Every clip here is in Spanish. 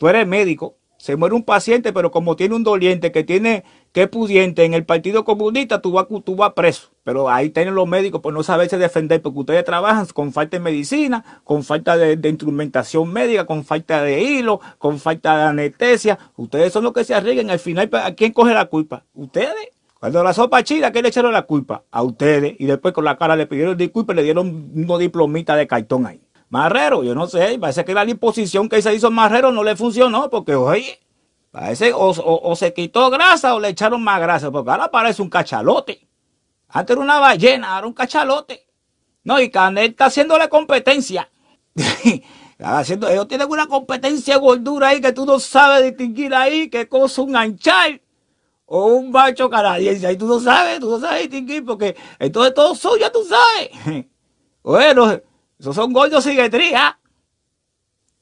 tú eres médico, se muere un paciente, pero como tiene un doliente que tiene que pudiente en el Partido Comunista, tú vas, preso. Pero ahí tienen los médicos por no saberse defender, porque ustedes trabajan con falta de medicina, con falta de, instrumentación médica, con falta de hilo, con falta de anestesia. Ustedes son los que se arriesgan. Al final, ¿a quién coge la culpa? ¿Ustedes? Cuando la sopa chida, ¿a quién le echaron la culpa? A ustedes. Y después con la cara le pidieron disculpas y le dieron unos diplomita de cartón ahí. Marrero, yo no sé, parece que la disposición que se hizo Marrero no le funcionó, porque oye, parece o, o, se quitó grasa o le echaron más grasa, porque ahora parece un cachalote. Antes era una ballena, ahora un cachalote. No, y Canel está haciéndole competencia. haciendo, ellos tienen una competencia de gordura ahí que tú no sabes distinguir ahí qué cosa un anchar o un macho canadiense. Ahí tú no sabes, tú no sabes distinguir porque entonces todo suyo, tú sabes. bueno. Esos son gordos y getría,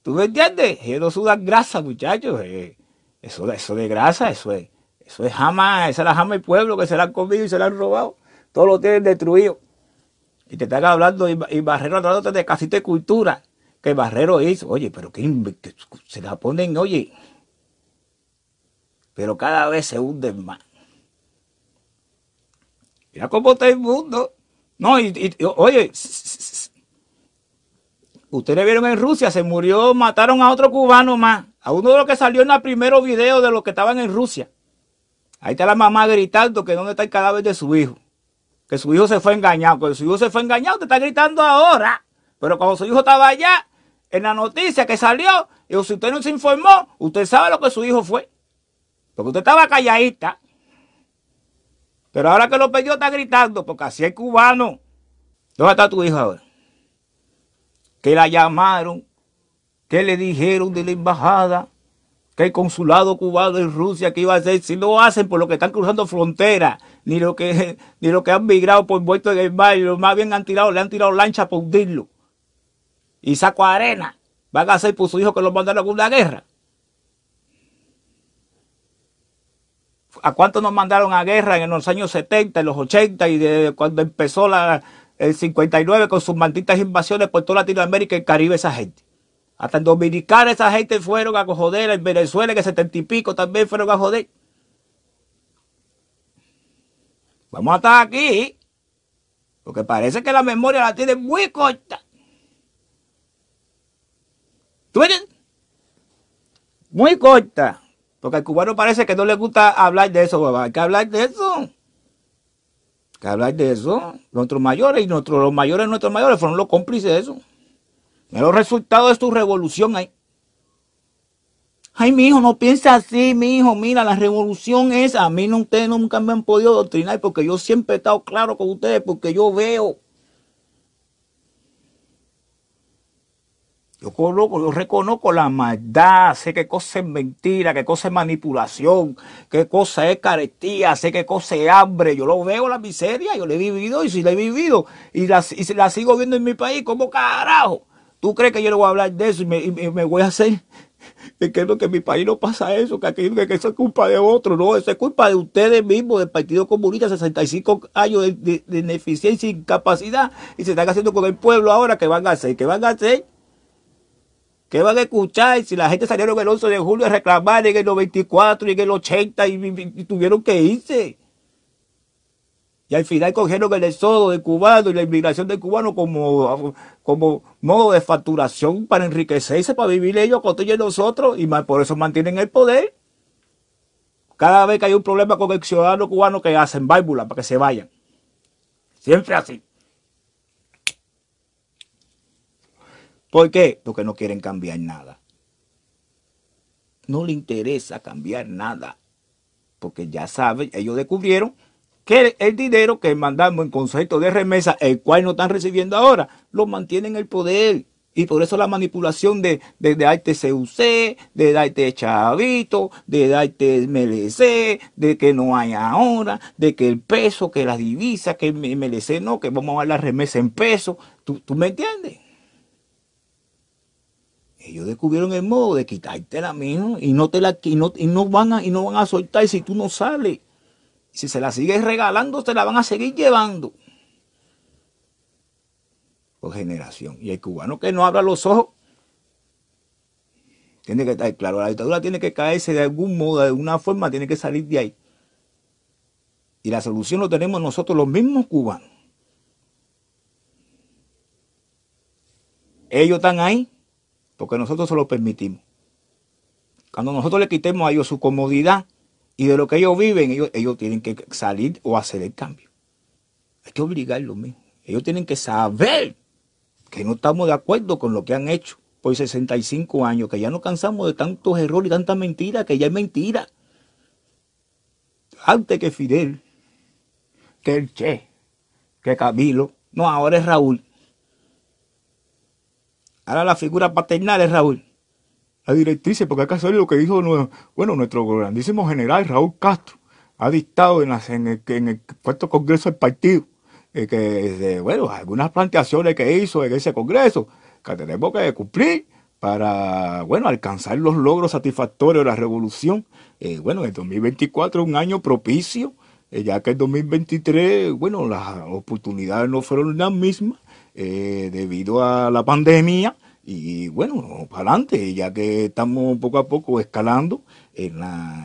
¿Tú me entiendes? Ellos no sudan grasa, muchachos. Eh. Eso, eso de grasa, eso es, eso es jamás, esa es la jama del pueblo que se la han comido y se la han robado. Todo lo tienen destruido. Y te están hablando, y, Barrero hablando de casita de cultura que Barrero hizo. Oye, pero que, se la ponen, oye. Pero cada vez se hunde más. Mira cómo está el mundo. No, y oye, Ustedes vieron en Rusia, se murió, mataron a otro cubano más, a uno de los que salió en el primer video de los que estaban en Rusia. Ahí está la mamá gritando que dónde está el cadáver de su hijo. Que su hijo se fue engañado. Que su hijo se fue engañado, te está gritando ahora. Pero cuando su hijo estaba allá, en la noticia que salió, Y si usted no se informó, usted sabe lo que su hijo fue. Porque usted estaba calladita. Pero ahora que lo perdió, está gritando, porque así es cubano. ¿Dónde está tu hijo ahora? que la llamaron, que le dijeron de la embajada, que el consulado cubano en Rusia, que iba a hacer, si no hacen por lo que están cruzando fronteras, ni lo que, ni lo que han migrado por vuelto en el mar, más bien han tirado, le han tirado lancha por hundirlo. Y saco arena, van a hacer por su hijo que lo mandaron a una guerra. ¿A cuánto nos mandaron a guerra en los años 70, en los 80 y de, cuando empezó la, el 59 con sus malditas invasiones por toda Latinoamérica y el Caribe esa gente. Hasta en Dominicana esa gente fueron a joder, en Venezuela en el setenta y pico también fueron a joder. Vamos a estar aquí, porque parece que la memoria la tiene muy corta. ¿Tú eres? Muy corta, porque al cubano parece que no le gusta hablar de eso, Hay que hablar de eso que hablar de eso, ah. nuestros mayores y nuestros, los mayores nuestros mayores fueron los cómplices de eso. Mira los resultados de tu revolución ahí. Ay, mi hijo, no piensa así, mi hijo. Mira, la revolución es. A mí no, ustedes nunca me han podido doctrinar porque yo siempre he estado claro con ustedes, porque yo veo Yo, reconozco la maldad, sé qué cosa es mentira, qué cosa es manipulación, qué cosa es carestía, sé qué cosa es hambre. Yo lo veo la miseria, yo la he vivido y si la he vivido y la, y la sigo viendo en mi país, ¿cómo carajo? ¿Tú crees que yo le voy a hablar de eso y me, voy a hacer? Es que, que en mi país no pasa eso, que, aquí, que eso es culpa de otro, no, eso es culpa de ustedes mismos, del Partido Comunista, 65 años de, ineficiencia de ineficiencia, incapacidad, y se están haciendo con el pueblo ahora, que van a hacer? que van a hacer? ¿Qué van a escuchar si la gente salieron el 11 de julio a reclamar en el 94 y en el 80 y, tuvieron que irse? Y al final cogieron el exodo de cubano y la inmigración de cubanos como, como modo de facturación para enriquecerse, para vivir ellos, construyen nosotros, y por eso mantienen el poder. Cada vez que hay un problema con el ciudadano cubano que hacen válvula para que se vayan. Siempre así. ¿Por qué? Porque no quieren cambiar nada. No le interesa cambiar nada. Porque ya saben, ellos descubrieron que el dinero que mandamos en concepto de remesa, el cual no están recibiendo ahora, lo mantienen el poder. Y por eso la manipulación de, de, de darte de darte chavito, de darte MLC, de que no hay ahora, de que el peso, que la divisa, que el MLC no, que vamos a dar la remesa en peso. ¿Tú me entiendes? Ellos descubrieron el modo de quitártela la y no te la y no, van a y no van a soltar si tú no sales. Si se la sigues regalando, te la van a seguir llevando. Por generación. Y el cubano que no abra los ojos. Tiene que estar claro, la dictadura tiene que caerse de algún modo, de alguna forma, tiene que salir de ahí. Y la solución lo tenemos nosotros los mismos cubanos. Ellos están ahí porque nosotros se lo permitimos. Cuando nosotros le quitemos a ellos su comodidad y de lo que ellos viven, ellos, tienen que salir o hacer el cambio. Hay que obligarlos mismo. Ellos tienen que saber que no estamos de acuerdo con lo que han hecho por 65 años, que ya no cansamos de tantos errores y tantas mentiras, que ya es mentira. Antes que Fidel, que el Che, que Camilo, no, ahora es Raúl. Ahora la figura paternal es Raúl. La directriz, porque acaso hacer lo que hizo bueno, nuestro grandísimo general Raúl Castro, ha dictado en, el, cuarto congreso del partido, eh, que, de, bueno, algunas planteaciones que hizo en ese congreso, que tenemos que cumplir para, bueno, alcanzar los logros satisfactorios de la revolución. Eh, bueno, el 2024 es un año propicio, eh, ya que el 2023, bueno, las oportunidades no fueron las mismas, eh, debido a la pandemia. Y bueno, para adelante, ya que estamos poco a poco escalando en,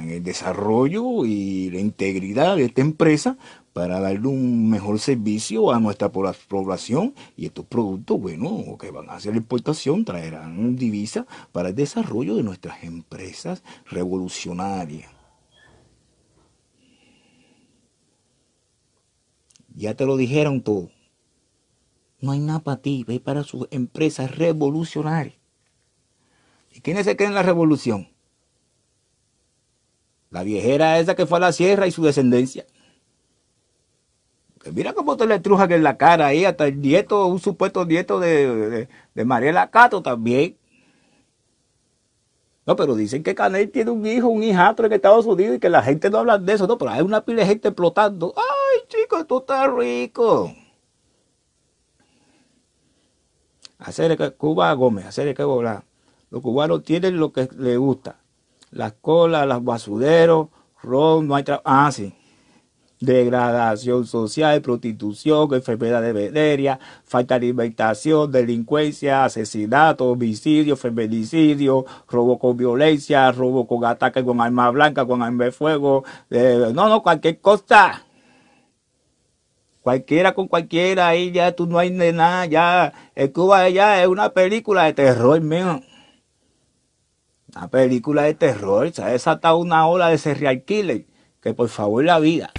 el desarrollo y la integridad de esta empresa para darle un mejor servicio a nuestra población y estos productos, bueno, que van a hacer importación, traerán divisas para el desarrollo de nuestras empresas revolucionarias. Ya te lo dijeron todo. No hay nada para ti, ve para su empresa revolucionaria. ¿Y quiénes se creen en la revolución? La viejera esa que fue a la sierra y su descendencia. mira cómo te le trujan en la cara ahí, hasta el nieto, un supuesto nieto de, de, Mariela Cato también. No, pero dicen que Canel tiene un hijo, un hijastro en Estados Unidos y que la gente no habla de eso. No, pero hay una pila de gente explotando. ¡Ay, chico, esto está rico! Hacer Cuba Gómez, hacer que volar. Los cubanos tienen lo que les gusta. Las colas, los basuderos, ron, no hay trabajo. Ah, sí. Degradación social, prostitución, enfermedad de veneria, falta de alimentación, delincuencia, asesinato, homicidio, feminicidio, robo con violencia, robo con ataque con arma blanca, con arma de fuego. no, no, cualquier cosa. Cualquiera con cualquiera, ahí ya tú no hay de nada, ya. El eh, Cuba ya es una película de terror, mío. Una película de terror, se ha una ola de serial killer, que por favor la vida.